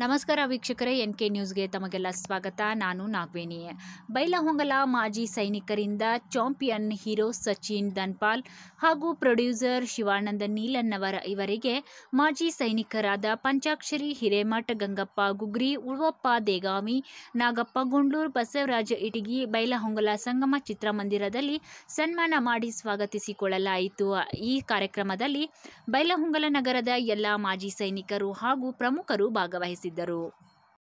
ನಮಸ್ಕಾರ ವೀಕ್ಷಕರೇ N K ನ್ಯೂಸ್ಗೆ ತಮಗೆಲ್ಲ ಸ್ವಾಗತ ನಾನು ನಾಗ್ವೇನಿ ಬೈಲಹೊಂಗಲ ಮಾಜಿ ಸೈನಿಕರಿಂದ ಚಾಂಪಿಯನ್ ಹೀರೋ ಸಚಿನ್ ದನ್ಪಾಲ್ ಹಾಗೂ ಪ್ರೊಡ್ಯೂಸರ್ ಶಿವಾನಂದ ನೀಲನ್ನವರ ಇವರಿಗೆ ಮಾಜಿ ಸೈನಿಕರಾದ ಪಂಚಾಕ್ಷರಿ ಹಿರೇಮಠ ಗಂಗಪ್ಪ ಗುಗ್ರಿ ಉಳುವಪ್ಪ ದೇಗಾಮಿ ನಾಗಪ್ಪ ಗುಂಡ್ಲೂರು ಬಸವರಾಜ ಇಟಗಿ ಬೈಲಹೊಂಗಲ ಸಂಗಮ ಚಿತ್ರಮಂದಿರದಲ್ಲಿ ಸನ್ಮಾನ ಮಾಡಿ ಸ್ವಾಗತಿಸಿಕೊಳ್ಳಲಾಯಿತು ಈ ಕಾರ್ಯಕ್ರಮದಲ್ಲಿ ಬೈಲಹೊಂಗಲ ನಗರದ ಎಲ್ಲ ಮಾಜಿ ಸೈನಿಕರು ಹಾಗೂ ಪ್ರಮುಖರು ಭಾಗವಹಿಸಿ ಪ್ರತಿಭಟಿಸಿದರು